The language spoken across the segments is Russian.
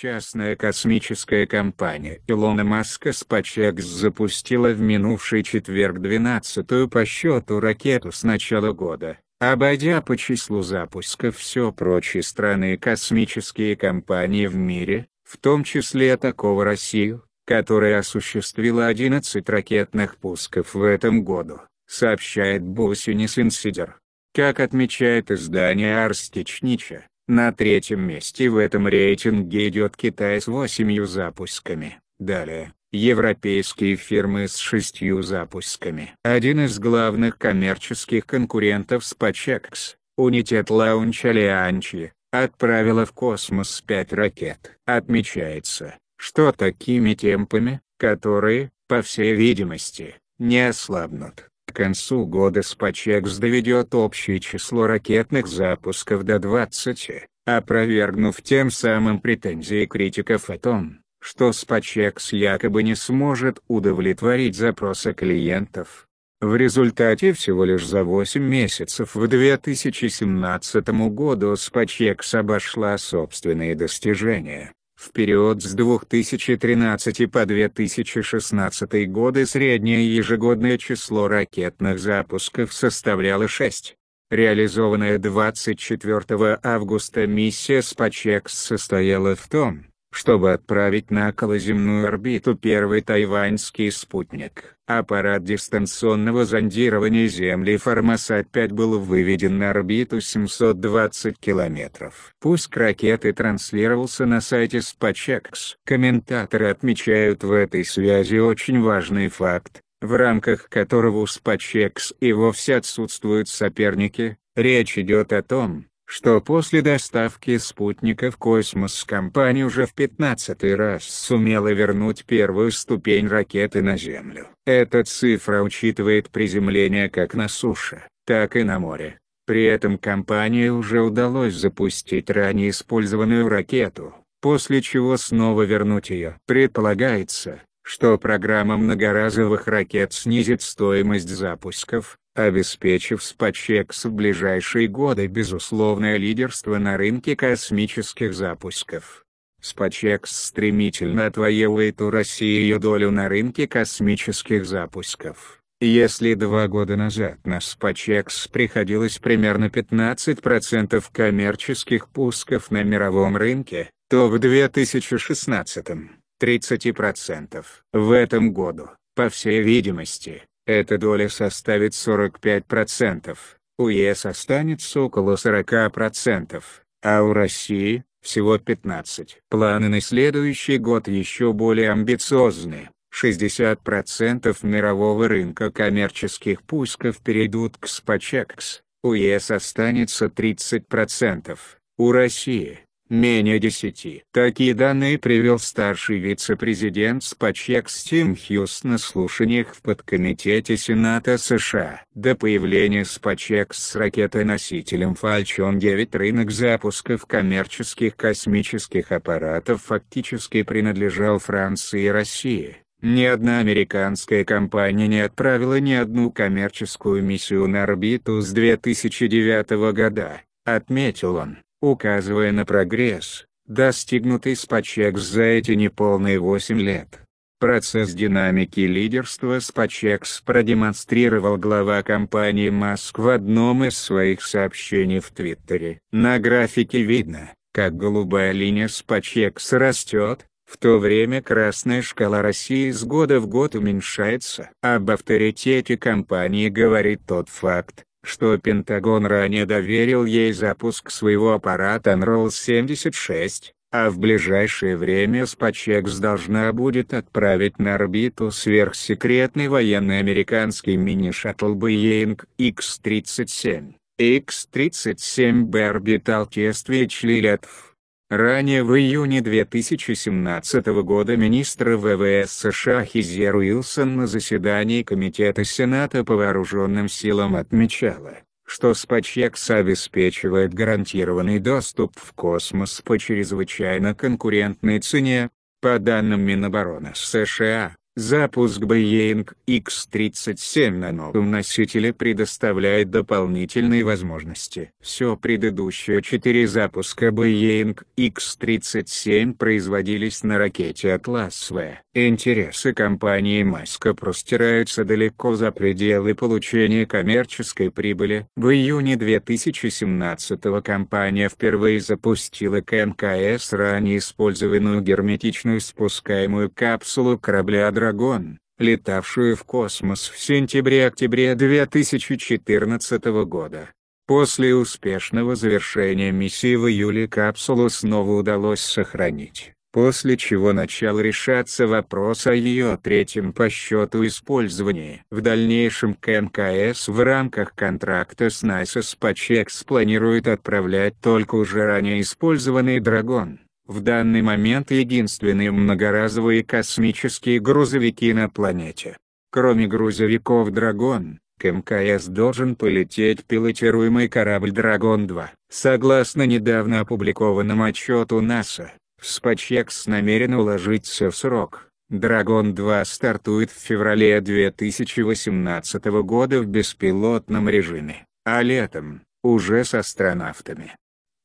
Частная космическая компания Илона Маска SpaceX запустила в минувший четверг 12-ю по счету ракету с начала года, обойдя по числу запусков все прочие страны и космические компании в мире, в том числе такого Россию, которая осуществила 11 ракетных пусков в этом году, сообщает Бусинис Инсидер. Как отмечает издание Арстичнича, на третьем месте в этом рейтинге идет Китай с восемью запусками, далее, европейские фирмы с шестью запусками. Один из главных коммерческих конкурентов SpaceX, United Launch Alliance, отправила в космос пять ракет. Отмечается, что такими темпами, которые, по всей видимости, не ослабнут. К концу года SpaceX доведет общее число ракетных запусков до 20, опровергнув тем самым претензии критиков о том, что SpaceX якобы не сможет удовлетворить запросы клиентов. В результате всего лишь за 8 месяцев в 2017 году SpaceX обошла собственные достижения. В период с 2013 по 2016 годы среднее ежегодное число ракетных запусков составляло 6. Реализованная 24 августа миссия SpaceX состояла в том, чтобы отправить на околоземную орбиту первый тайваньский спутник. Аппарат дистанционного зондирования Земли Формосат-5 был выведен на орбиту 720 километров. Пуск ракеты транслировался на сайте SpaceX. Комментаторы отмечают в этой связи очень важный факт, в рамках которого у SpaceX и вовсе отсутствуют соперники, Речь идет о том, что после доставки спутника в космос компания уже в 15 раз сумела вернуть первую ступень ракеты на Землю. Эта цифра учитывает приземление как на суше, так и на море. При этом компании уже удалось запустить ранее использованную ракету, после чего снова вернуть ее. Предполагается, что программа многоразовых ракет снизит стоимость запусков, обеспечив SpaceX в ближайшие годы безусловное лидерство на рынке космических запусков. SpaceX стремительно отвоевывает у России ее долю на рынке космических запусков. Если два года назад на SpaceX приходилось примерно 15% коммерческих пусков на мировом рынке, то в 2016 – 30%. В этом году, по всей видимости, эта доля составит 45%, у ЕС останется около 40%, а у России – всего 15%. Планы на следующий год еще более амбициозны. 60% мирового рынка коммерческих пусков перейдут к SpaceX, у ЕС останется 30%, у России менее 10. Такие данные привел старший вице-президент Спачек Стим Хьюз на слушаниях в подкомитете Сената США. До появления Спачек с ракетоносителем Falcon 9 рынок запусков коммерческих космических аппаратов фактически принадлежал Франции и России. Ни одна американская компания не отправила ни одну коммерческую миссию на орбиту с 2009 года, отметил он указывая на прогресс, достигнутый Спачекс за эти неполные 8 лет. Процесс динамики лидерства Спачекс продемонстрировал глава компании Маск в одном из своих сообщений в Твиттере. На графике видно, как голубая линия Спачекс растет, в то время красная шкала России с года в год уменьшается. Об авторитете компании говорит тот факт, что Пентагон ранее доверил ей запуск своего аппарата Enroll-76, а в ближайшее время SpaceX должна будет отправить на орбиту сверхсекретный военный американский мини-шаттл Boeing X-37. X-37B орбитал Кествич Лилетов. Ранее в июне 2017 года министр ВВС США Хизер Уилсон на заседании Комитета Сената по вооруженным силам отмечала, что SpaceX обеспечивает гарантированный доступ в космос по чрезвычайно конкурентной цене. По данным Минобороны США, Запуск Boeing X-37 на новом носителе предоставляет дополнительные возможности. Все предыдущие четыре запуска Boeing X-37 производились на ракете «Атлас В». Интересы компании Маска простираются далеко за пределы получения коммерческой прибыли. В июне 2017 компания впервые запустила КНКС ранее использованную герметичную спускаемую капсулу корабля «Дракон» «Арагон», летавшую в космос в сентябре-октябре 2014 года. После успешного завершения миссии в июле капсулу снова удалось сохранить, после чего начал решаться вопрос о ее третьем по счету использовании. В дальнейшем КНКС в рамках контракта с NISA SpaceX планирует отправлять только уже ранее использованный «Драгон». В данный момент единственные многоразовые космические грузовики на планете. Кроме грузовиков «Драгон», к МКС должен полететь пилотируемый корабль «Драгон-2». Согласно недавно опубликованному отчету НАСА, Спачекс намерен уложиться в срок. «Драгон-2» стартует в феврале 2018 года в беспилотном режиме, а летом, уже с астронавтами.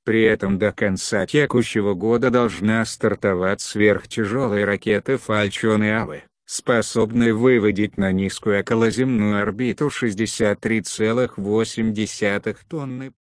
При этом до конца текущего года должна стартовать сверхтяжелая ракета «Фальчон и Авы», способная выводить на низкую околоземную орбиту 63,8 тонны.